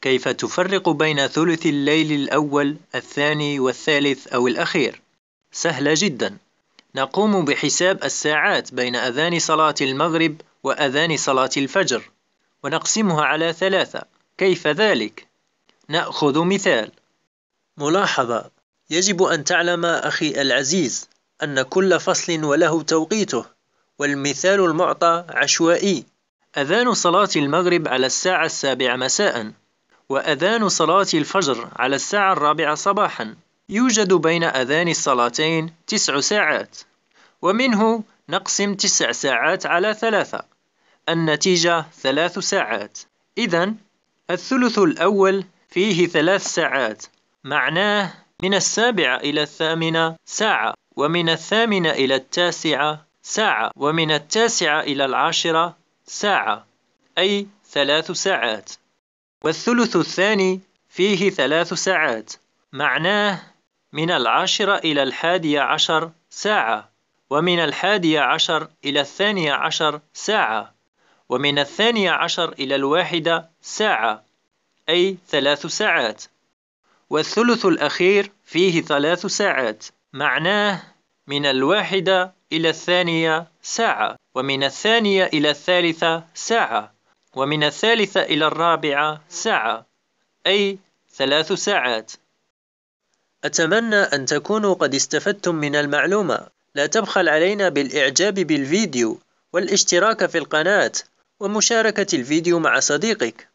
كيف تفرق بين ثلث الليل الأول، الثاني والثالث أو الأخير؟ سهلة جدا، نقوم بحساب الساعات بين أذان صلاة المغرب وأذان صلاة الفجر، ونقسمها على ثلاثة، كيف ذلك؟ نأخذ مثال: ملاحظة: يجب أن تعلم أخي العزيز أن كل فصل وله توقيته، والمثال المعطى عشوائي. أذان صلاة المغرب على الساعة السابعة مساءً، وأذان صلاة الفجر على الساعة الرابعة صباحا يوجد بين أذان الصلاتين تسع ساعات ومنه نقسم تسع ساعات على ثلاثة النتيجة ثلاث ساعات إذا الثلث الأول فيه ثلاث ساعات معناه من السابعة إلى الثامنة ساعة ومن الثامنة إلى التاسعة ساعة ومن التاسعة إلى العاشرة ساعة أي ثلاث ساعات والثلث الثاني فيه ثلاث ساعات معناه من العاشرة إلى الحادية عشر ساعة ومن الحادية عشر إلى الثانية عشر ساعة ومن الثانية عشر إلى الواحدة ساعة أي ثلاث ساعات والثلث الأخير فيه ثلاث ساعات معناه من الواحدة إلى الثانية ساعة ومن الثانية إلى الثالثة ساعة ومن الثالثة إلى الرابعة ساعة أي ثلاث ساعات أتمنى أن تكونوا قد استفدتم من المعلومة لا تبخل علينا بالإعجاب بالفيديو والاشتراك في القناة ومشاركة الفيديو مع صديقك